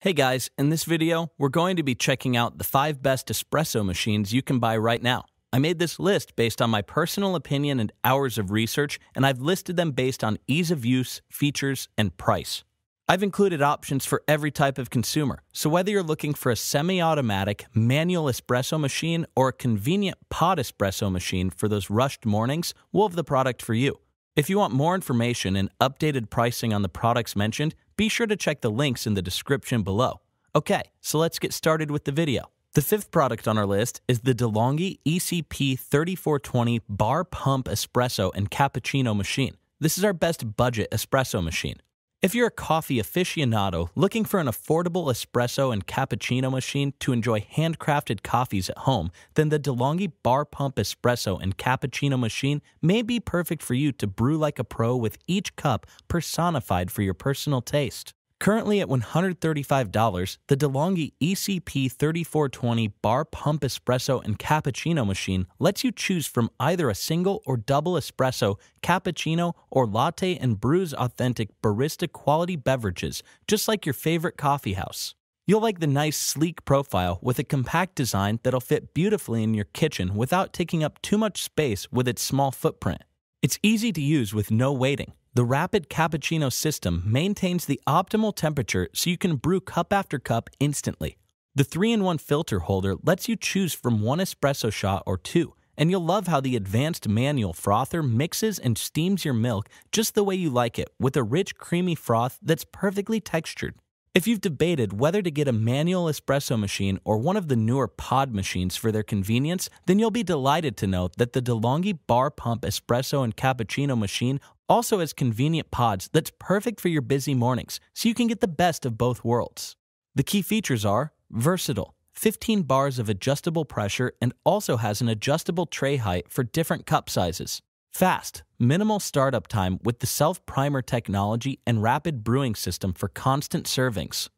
Hey guys, in this video, we're going to be checking out the 5 best espresso machines you can buy right now. I made this list based on my personal opinion and hours of research, and I've listed them based on ease of use, features, and price. I've included options for every type of consumer, so whether you're looking for a semi-automatic manual espresso machine or a convenient pod espresso machine for those rushed mornings, we'll have the product for you. If you want more information and updated pricing on the products mentioned, be sure to check the links in the description below. Okay, so let's get started with the video. The fifth product on our list is the DeLonghi ECP 3420 Bar Pump Espresso and Cappuccino Machine. This is our best budget espresso machine. If you're a coffee aficionado looking for an affordable espresso and cappuccino machine to enjoy handcrafted coffees at home, then the DeLonghi Bar Pump Espresso and Cappuccino machine may be perfect for you to brew like a pro with each cup personified for your personal taste. Currently at $135, the DeLonghi ECP3420 Bar Pump Espresso and Cappuccino machine lets you choose from either a single or double espresso, cappuccino, or latte and brews authentic barista quality beverages, just like your favorite coffee house. You'll like the nice, sleek profile with a compact design that'll fit beautifully in your kitchen without taking up too much space with its small footprint. It's easy to use with no waiting. The rapid cappuccino system maintains the optimal temperature so you can brew cup after cup instantly. The 3 in 1 filter holder lets you choose from one espresso shot or two, and you'll love how the advanced manual frother mixes and steams your milk just the way you like it with a rich, creamy froth that's perfectly textured. If you've debated whether to get a manual espresso machine or one of the newer pod machines for their convenience, then you'll be delighted to know that the DeLonghi Bar Pump Espresso and Cappuccino machine also has convenient pods that's perfect for your busy mornings so you can get the best of both worlds. The key features are versatile, 15 bars of adjustable pressure, and also has an adjustable tray height for different cup sizes. Fast, minimal startup time with the self primer technology and rapid brewing system for constant servings.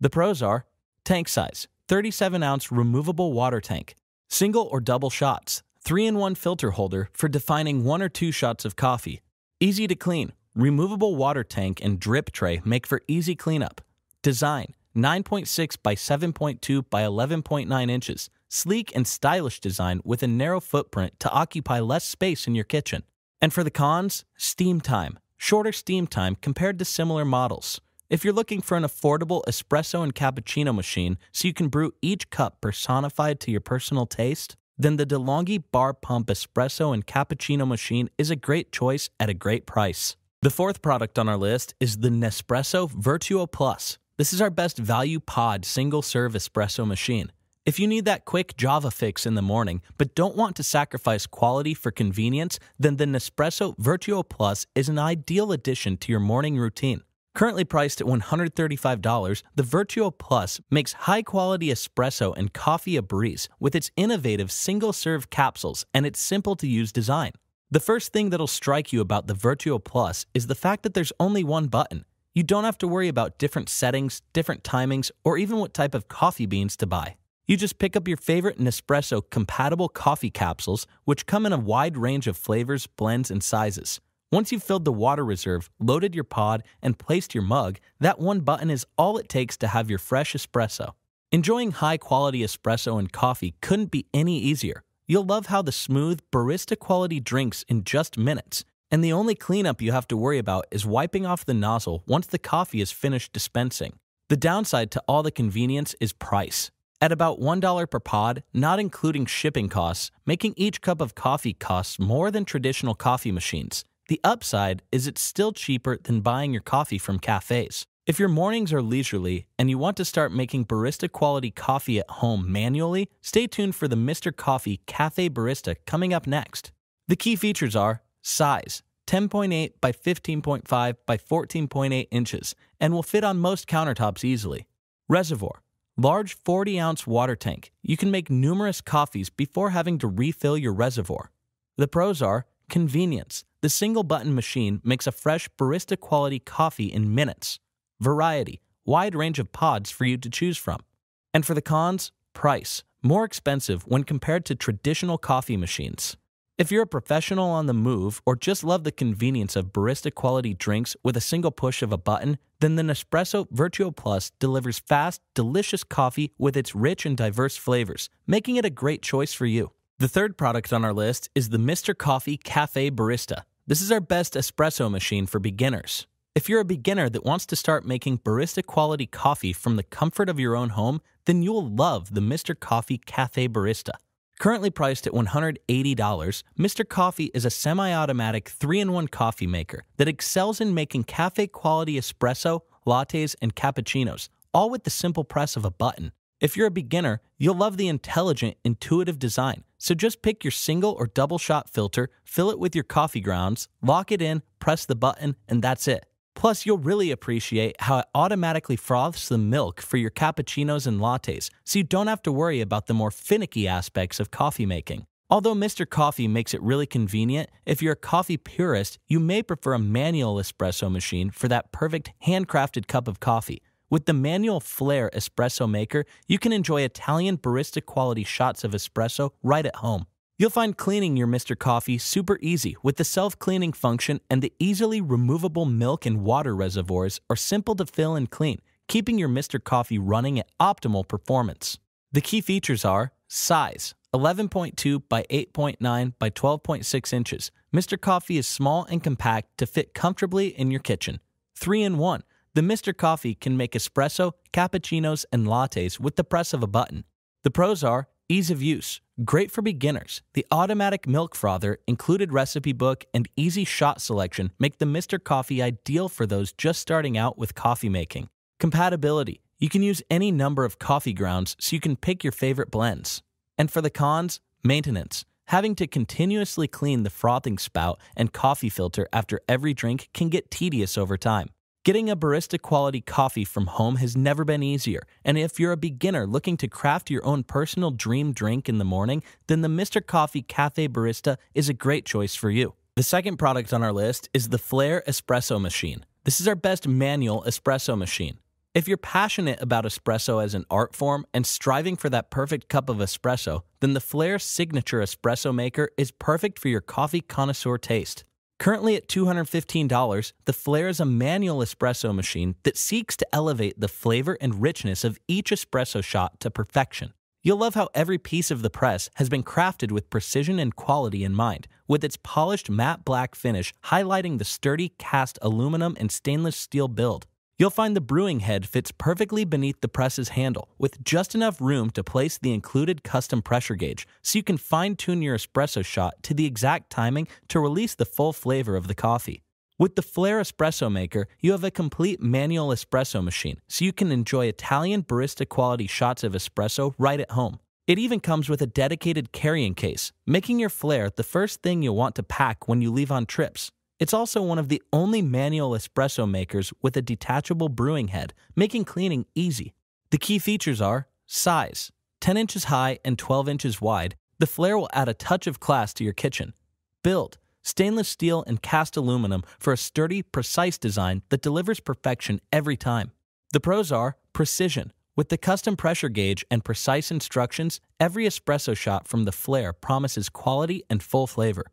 The pros are tank size, 37 ounce removable water tank, single or double shots, 3 in 1 filter holder for defining one or two shots of coffee, Easy to clean. Removable water tank and drip tray make for easy cleanup. Design 9.6 by 7.2 by 11.9 inches. Sleek and stylish design with a narrow footprint to occupy less space in your kitchen. And for the cons, steam time. Shorter steam time compared to similar models. If you're looking for an affordable espresso and cappuccino machine so you can brew each cup personified to your personal taste, then the DeLonghi Bar Pump Espresso and Cappuccino machine is a great choice at a great price. The fourth product on our list is the Nespresso Virtuo Plus. This is our best value pod single serve espresso machine. If you need that quick Java fix in the morning, but don't want to sacrifice quality for convenience, then the Nespresso Virtuo Plus is an ideal addition to your morning routine. Currently priced at $135, the Virtuo Plus makes high quality espresso and coffee a breeze with its innovative single serve capsules and its simple to use design. The first thing that'll strike you about the Virtuo Plus is the fact that there's only one button. You don't have to worry about different settings, different timings, or even what type of coffee beans to buy. You just pick up your favorite Nespresso compatible coffee capsules, which come in a wide range of flavors, blends, and sizes. Once you've filled the water reserve, loaded your pod, and placed your mug, that one button is all it takes to have your fresh espresso. Enjoying high quality espresso and coffee couldn't be any easier. You'll love how the smooth, barista quality drinks in just minutes. And the only cleanup you have to worry about is wiping off the nozzle once the coffee is finished dispensing. The downside to all the convenience is price. At about $1 per pod, not including shipping costs, making each cup of coffee costs more than traditional coffee machines. The upside is it's still cheaper than buying your coffee from cafes. If your mornings are leisurely and you want to start making barista quality coffee at home manually, stay tuned for the Mr. Coffee Cafe Barista coming up next. The key features are size 10.8 by 15.5 by 14.8 inches and will fit on most countertops easily. Reservoir large 40 ounce water tank. You can make numerous coffees before having to refill your reservoir. The pros are convenience. The single button machine makes a fresh barista quality coffee in minutes. Variety, wide range of pods for you to choose from. And for the cons, price, more expensive when compared to traditional coffee machines. If you're a professional on the move or just love the convenience of barista quality drinks with a single push of a button, then the Nespresso Virtuo Plus delivers fast, delicious coffee with its rich and diverse flavors, making it a great choice for you. The third product on our list is the Mr. Coffee Cafe Barista. This is our best espresso machine for beginners. If you're a beginner that wants to start making barista quality coffee from the comfort of your own home, then you'll love the Mr. Coffee Cafe Barista. Currently priced at $180, Mr. Coffee is a semi automatic 3 in 1 coffee maker that excels in making cafe quality espresso, lattes, and cappuccinos, all with the simple press of a button. If you're a beginner, you'll love the intelligent, intuitive design. So just pick your single or double shot filter, fill it with your coffee grounds, lock it in, press the button, and that's it. Plus, you'll really appreciate how it automatically froths the milk for your cappuccinos and lattes, so you don't have to worry about the more finicky aspects of coffee making. Although Mr. Coffee makes it really convenient, if you're a coffee purist, you may prefer a manual espresso machine for that perfect handcrafted cup of coffee. With the manual Flair espresso maker, you can enjoy Italian barista quality shots of espresso right at home. You'll find cleaning your Mr. Coffee super easy with the self cleaning function, and the easily removable milk and water reservoirs are simple to fill and clean, keeping your Mr. Coffee running at optimal performance. The key features are size 11.2 by 8.9 by 12.6 inches. Mr. Coffee is small and compact to fit comfortably in your kitchen. 3 in 1 the Mr. Coffee can make espresso, cappuccinos, and lattes with the press of a button. The pros are ease of use, great for beginners. The automatic milk frother, included recipe book, and easy shot selection make the Mr. Coffee ideal for those just starting out with coffee making. Compatibility you can use any number of coffee grounds so you can pick your favorite blends. And for the cons, maintenance. Having to continuously clean the frothing spout and coffee filter after every drink can get tedious over time. Getting a barista quality coffee from home has never been easier, and if you're a beginner looking to craft your own personal dream drink in the morning, then the Mr. Coffee Cafe Barista is a great choice for you. The second product on our list is the Flair Espresso Machine. This is our best manual espresso machine. If you're passionate about espresso as an art form and striving for that perfect cup of espresso, then the Flair Signature Espresso Maker is perfect for your coffee connoisseur taste. Currently at $215, the Flair is a manual espresso machine that seeks to elevate the flavor and richness of each espresso shot to perfection. You'll love how every piece of the press has been crafted with precision and quality in mind, with its polished matte black finish highlighting the sturdy cast aluminum and stainless steel build. You'll find the brewing head fits perfectly beneath the press's handle, with just enough room to place the included custom pressure gauge so you can fine tune your espresso shot to the exact timing to release the full flavor of the coffee. With the Flair Espresso Maker, you have a complete manual espresso machine so you can enjoy Italian barista quality shots of espresso right at home. It even comes with a dedicated carrying case, making your Flair the first thing you'll want to pack when you leave on trips. It's also one of the only manual espresso makers with a detachable brewing head, making cleaning easy. The key features are size 10 inches high and 12 inches wide. The flare will add a touch of class to your kitchen. Build stainless steel and cast aluminum for a sturdy, precise design that delivers perfection every time. The pros are precision. With the custom pressure gauge and precise instructions, every espresso shot from the flare promises quality and full flavor.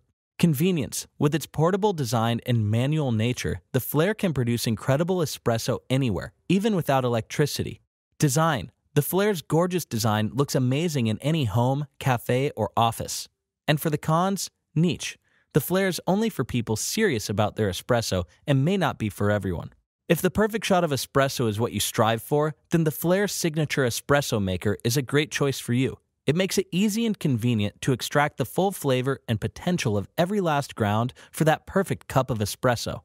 Convenience. With its portable design and manual nature, the Flair can produce incredible espresso anywhere, even without electricity. Design. The Flair's gorgeous design looks amazing in any home, cafe, or office. And for the cons, niche. The Flair is only for people serious about their espresso and may not be for everyone. If the perfect shot of espresso is what you strive for, then the Flair Signature Espresso Maker is a great choice for you. It makes it easy and convenient to extract the full flavor and potential of every last ground for that perfect cup of espresso.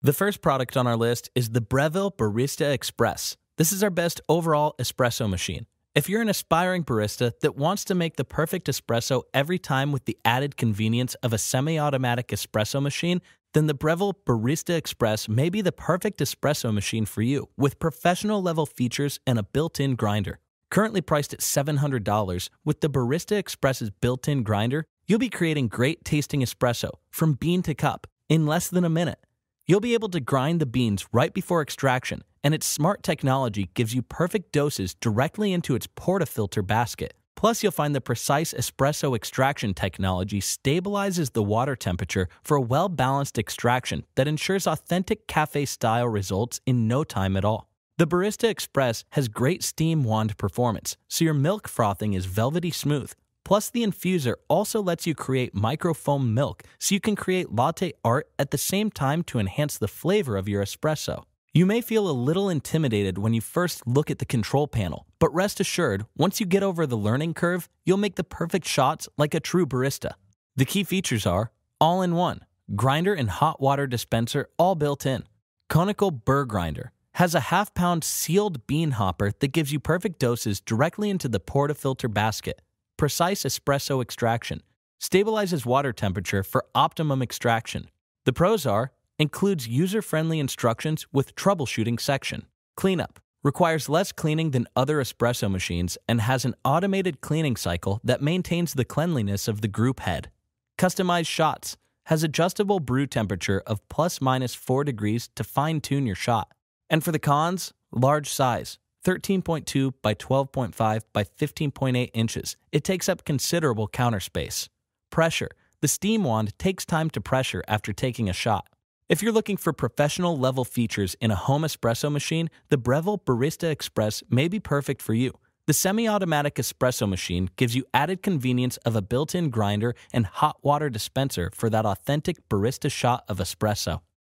The first product on our list is the Breville Barista Express. This is our best overall espresso machine. If you're an aspiring barista that wants to make the perfect espresso every time with the added convenience of a semi automatic espresso machine, then the Breville Barista Express may be the perfect espresso machine for you with professional level features and a built in grinder. Currently priced at $700, with the Barista Express's built in grinder, you'll be creating great tasting espresso from bean to cup in less than a minute. You'll be able to grind the beans right before extraction, and its smart technology gives you perfect doses directly into its portafilter basket. Plus, you'll find the precise espresso extraction technology stabilizes the water temperature for a well balanced extraction that ensures authentic cafe style results in no time at all. The Barista Express has great steam wand performance, so your milk frothing is velvety smooth. Plus, the infuser also lets you create microfoam milk, so you can create latte art at the same time to enhance the flavor of your espresso. You may feel a little intimidated when you first look at the control panel, but rest assured, once you get over the learning curve, you'll make the perfect shots like a true barista. The key features are all in one, grinder and hot water dispenser all built in, conical burr grinder, has a half pound sealed bean hopper that gives you perfect doses directly into the portafilter basket. Precise espresso extraction stabilizes water temperature for optimum extraction. The pros are includes user friendly instructions with troubleshooting section. Cleanup requires less cleaning than other espresso machines and has an automated cleaning cycle that maintains the cleanliness of the group head. Customized shots has adjustable brew temperature of plus minus 4 degrees to fine tune your shot. And for the cons, large size 13.2 by 12.5 by 15.8 inches. It takes up considerable counter space. Pressure the steam wand takes time to pressure after taking a shot. If you're looking for professional level features in a home espresso machine, the Breville Barista Express may be perfect for you. The semi automatic espresso machine gives you added convenience of a built in grinder and hot water dispenser for that authentic barista shot of espresso.